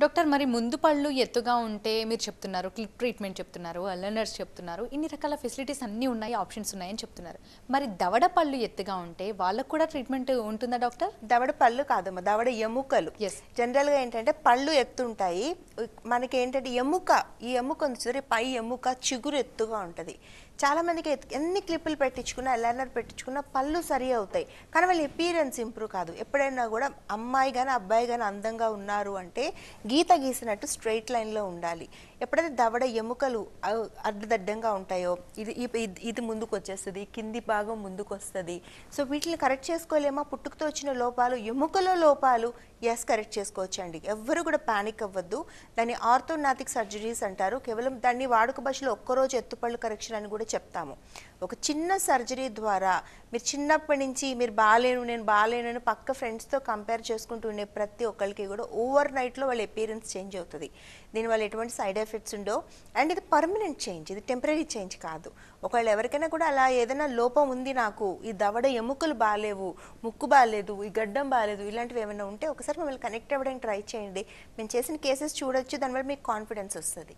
doctor మరి ముందు పళ్ళు ఎత్తుగా ఉంటే మీరు చెప్తున్నారు క్లిప్ ట్రీట్మెంట్ చెప్తున్నారు అలర్నర్స్ చెప్తున్నారు ఇన్ని రకాల ఫెసిలిటీస్ అన్నీ ఉన్నాయి ఆప్షన్స్ ఉన్నాయని చెప్తున్నారు మరి దవడ పళ్ళు ఎత్తుగా ఉంటే వాళ్ళకు కూడా ట్రీట్మెంట్ ఉంటుందా డాక్టర్ దవడ పళ్ళు కాదమ్మా దవడ ఎముకలు ఎస్ జనరల్గా ఏంటంటే పళ్ళు ఎత్తుంటాయి మనకి ఏంటంటే ఎముక ఈ ఎముక ఉంది పై ఎముక చిగురు ఎత్తుగా ఉంటుంది చాలామందికి ఎన్ని క్లిప్పులు పెట్టించుకున్నా ఎలైనర్ పెట్టించుకున్నా పళ్ళు సరి అవుతాయి కానీ వాళ్ళ అపీరెన్స్ ఇంప్రూవ్ కాదు ఎప్పుడైనా కూడా అమ్మాయి కానీ అబ్బాయి కానీ అందంగా ఉన్నారు అంటే గీత గీసినట్టు స్ట్రైట్ లైన్లో ఉండాలి ఎప్పుడైతే దవడ ఎముకలు అడ్డదడ్డంగా ఉంటాయో ఇది ఇది ముందుకు వచ్చేస్తుంది కింది భాగం ముందుకు వస్తుంది సో వీటిని కరెక్ట్ చేసుకోలేమా పుట్టుకతో వచ్చిన లోపాలు ఎముకల లోపాలు ఎస్ కరెక్ట్ చేసుకోవచ్చండి ఎవ్వరు కూడా ప్యానిక్ అవ్వద్దు దాన్ని ఆర్థోనాథిక్ సర్జరీస్ అంటారు కేవలం దాన్ని వాడుక భాషలో ఒక్కరోజు ఎత్తుపళ్ళు కరెక్షన్ అని కూడా చెప్తాము ఒక చిన్న సర్జరీ ద్వారా మీరు చిన్నప్పటి నుంచి మీరు బాగాలేను నేను బాగాలేను అని పక్క ఫ్రెండ్స్తో కంపేర్ చేసుకుంటూ ఉండే ప్రతి ఒక్కరికి కూడా ఓవర్ నైట్లో వాళ్ళ అపీరెన్స్ చేంజ్ అవుతుంది దీనివల్ల ఎటువంటి సైడ్ ఎఫెక్ట్స్ ఉండో అండ్ ఇది పర్మనెంట్ చేంజ్ ఇది టెంపరీ చేంజ్ కాదు ఒకవేళ ఎవరికైనా కూడా అలా ఏదైనా లోపం ఉంది నాకు ఈ దవడ ఎముకలు బాగాలేవు ముక్కు బాగాలేదు ఈ గడ్డం బాగాలేదు ఇలాంటివి ఏమైనా ఉంటే ఒకసారి మిమ్మల్ని కనెక్ట్ అవ్వడానికి ట్రై చేయండి మేము చేసిన కేసెస్ చూడొచ్చు దానివల్ల మీకు కాన్ఫిడెన్స్ వస్తుంది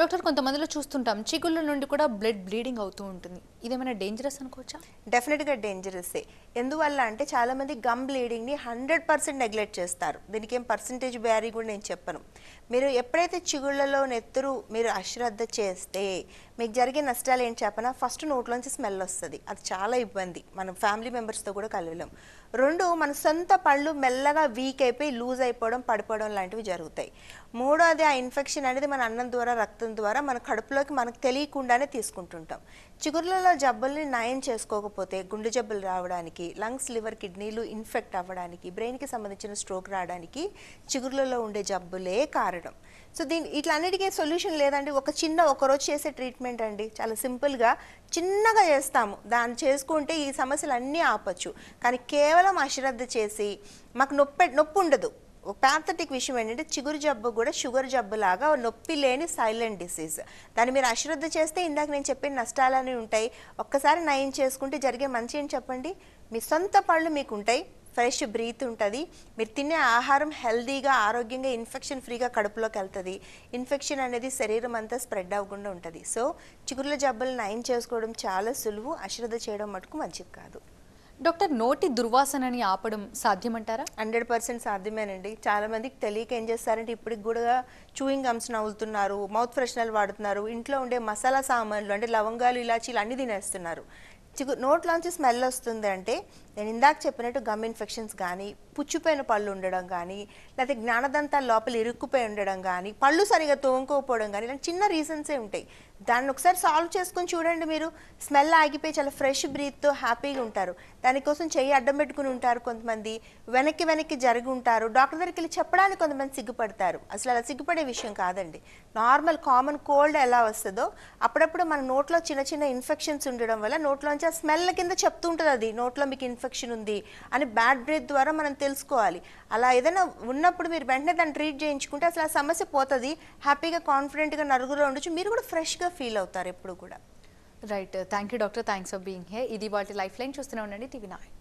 డాక్టర్ కొంతమందిలో చూస్తుంటాం చిగుళ్ళ నుండి కూడా బ్లడ్ బ్లీడింగ్ అవుతూ ఉంటుంది ఇదేమైనా డేంజరస్ అనుకోవచ్చా డెఫినెట్గా డేంజరసే ఎందువల్ల అంటే చాలామంది గమ్ బ్లీడింగ్ని హండ్రెడ్ పర్సెంట్ నెగ్లెక్ట్ చేస్తారు దీనికి ఏం పర్సంటేజ్ బ్యారీ కూడా నేను చెప్పను మీరు ఎప్పుడైతే చిగుళ్ళలో నెత్తురు మీరు అశ్రద్ధ చేస్తే మీకు జరిగే నష్టాలు ఏం చెప్పనా ఫస్ట్ నోట్లోంచి స్మెల్ వస్తుంది అది చాలా ఇబ్బంది మనం ఫ్యామిలీ మెంబర్స్తో కూడా కలవలేం రెండు మన సొంత పళ్ళు మెల్లగా వీక్ అయిపోయి లూజ్ అయిపోవడం పడిపోవడం లాంటివి జరుగుతాయి మూడోది ఆ ఇన్ఫెక్షన్ అనేది మన అన్నం ద్వారా రక్తం ద్వారా మన కడుపులోకి మనకు తెలియకుండానే తీసుకుంటుంటాం చిగురులలో జబ్బుల్ని నయం చేసుకోకపోతే గుండె జబ్బులు రావడానికి లంగ్స్ లివర్ కిడ్నీలు ఇన్ఫెక్ట్ అవ్వడానికి బ్రెయిన్కి సంబంధించిన స్ట్రోక్ రావడానికి చిగురులలో ఉండే జబ్బులే కారణం సో దీని ఇట్లన్నిటికీ సొల్యూషన్ లేదండి ఒక చిన్న ఒకరోజు చేసే ట్రీట్మెంట్ అండి చాలా సింపుల్గా చిన్నగా చేస్తాము దాన్ని చేసుకుంటే ఈ సమస్యలు అన్నీ ఆపచ్చు కానీ కేవలం కేవలం అశ్రద్ధ చేసి మాకు నొప్పి నొప్పి ఉండదు ప్యాథటిక్ విషయం ఏంటంటే చిగురు జబ్బు కూడా షుగర్ జబ్బు లాగా నొప్పి లేని సైలెంట్ డిసీజ్ దాన్ని మీరు అశ్రద్ధ చేస్తే ఇందాక నేను చెప్పిన నష్టాలని ఉంటాయి ఒక్కసారి నయం చేసుకుంటే జరిగే మంచి ఏంటి చెప్పండి మీ సొంత పళ్ళు మీకు ఉంటాయి ఫ్రెష్ బ్రీత్ ఉంటుంది మీరు తినే ఆహారం హెల్దీగా ఆరోగ్యంగా ఇన్ఫెక్షన్ ఫ్రీగా కడుపులోకి వెళ్తుంది ఇన్ఫెక్షన్ అనేది శరీరం అంతా స్ప్రెడ్ అవ్వకుండా ఉంటుంది సో చిగురుల జబ్బులు నయం చేసుకోవడం చాలా సులువు అశ్రద్ధ చేయడం మటుకు మంచిది కాదు డాక్టర్ నోటి దుర్వాసనని ఆపడం సాధ్యమంటారా హండ్రెడ్ పర్సెంట్ సాధ్యమేనండి చాలా మందికి తెలియక ఏం చేస్తారంటే ఇప్పటికి కూడా చూయింగ్ గమ్స్ నవ్వుతున్నారు మౌత్ ఫ్రెషనర్ వాడుతున్నారు ఇంట్లో ఉండే మసాలా సామాన్లు అంటే లవంగాలు ఇలాచీలు అన్ని తినేస్తున్నారు చిగు నోట్లోంచి స్మెల్ వస్తుంది అంటే నేను ఇందాక చెప్పినట్టు గమ్ ఇన్ఫెక్షన్స్ కానీ పుచ్చిపోయిన పళ్ళు ఉండడం కానీ లేకపోతే జ్ఞానదంతా లోపల ఇరుక్కుపోయి ఉండడం కానీ పళ్ళు సరిగా తోముకోకపోవడం కానీ ఇలా చిన్న రీజన్సే ఉంటాయి దాన్ని ఒకసారి సాల్వ్ చేసుకొని చూడండి మీరు స్మెల్ ఆగిపోయి చాలా ఫ్రెష్ బ్రీత్తో హ్యాపీగా ఉంటారు దానికోసం చెయ్యి అడ్డం పెట్టుకుని ఉంటారు కొంతమంది వెనక్కి వెనక్కి జరిగి ఉంటారు డాక్టర్ దగ్గరికి వెళ్ళి చెప్పడానికి కొంతమంది సిగ్గుపడతారు అసలు అలా సిగ్గుపడే విషయం కాదండి నార్మల్ కామన్ కోల్డ్ ఎలా వస్తుందో అప్పుడప్పుడు మన నోట్లో చిన్న చిన్న ఇన్ఫెక్షన్స్ ఉండడం వల్ల నోట్లోంచి ఆ స్మెల్ కింద చెప్తూ ఉంటుంది అది నోట్లో మీకు ఇన్ఫెక్షన్ ఉంది అని బ్యాడ్ బ్రీత్ ద్వారా మనం తెలుసుకోవాలి అలా ఏదైనా ఉన్నప్పుడు మీరు వెంటనే దాన్ని ట్రీట్ చేయించుకుంటే అసలు ఆ సమస్య పోతుంది హ్యాపీగా కాన్ఫిడెంట్గా నరుగులో ఉండొచ్చు మీరు కూడా ఫ్రెష్గా ఫీల్ అవుతారు ఎప్పుడు కూడా right thank you doctor thanks for being hey ఇది వాటి లైఫ్ లైన్ చూస్తూనే ఉండండి టీవీ నాయ్